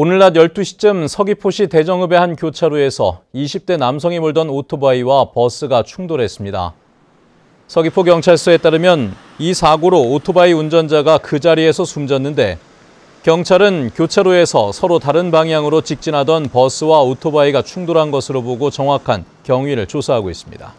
오늘 낮 12시쯤 서귀포시 대정읍의 한 교차로에서 20대 남성이 몰던 오토바이와 버스가 충돌했습니다. 서귀포 경찰서에 따르면 이 사고로 오토바이 운전자가 그 자리에서 숨졌는데 경찰은 교차로에서 서로 다른 방향으로 직진하던 버스와 오토바이가 충돌한 것으로 보고 정확한 경위를 조사하고 있습니다.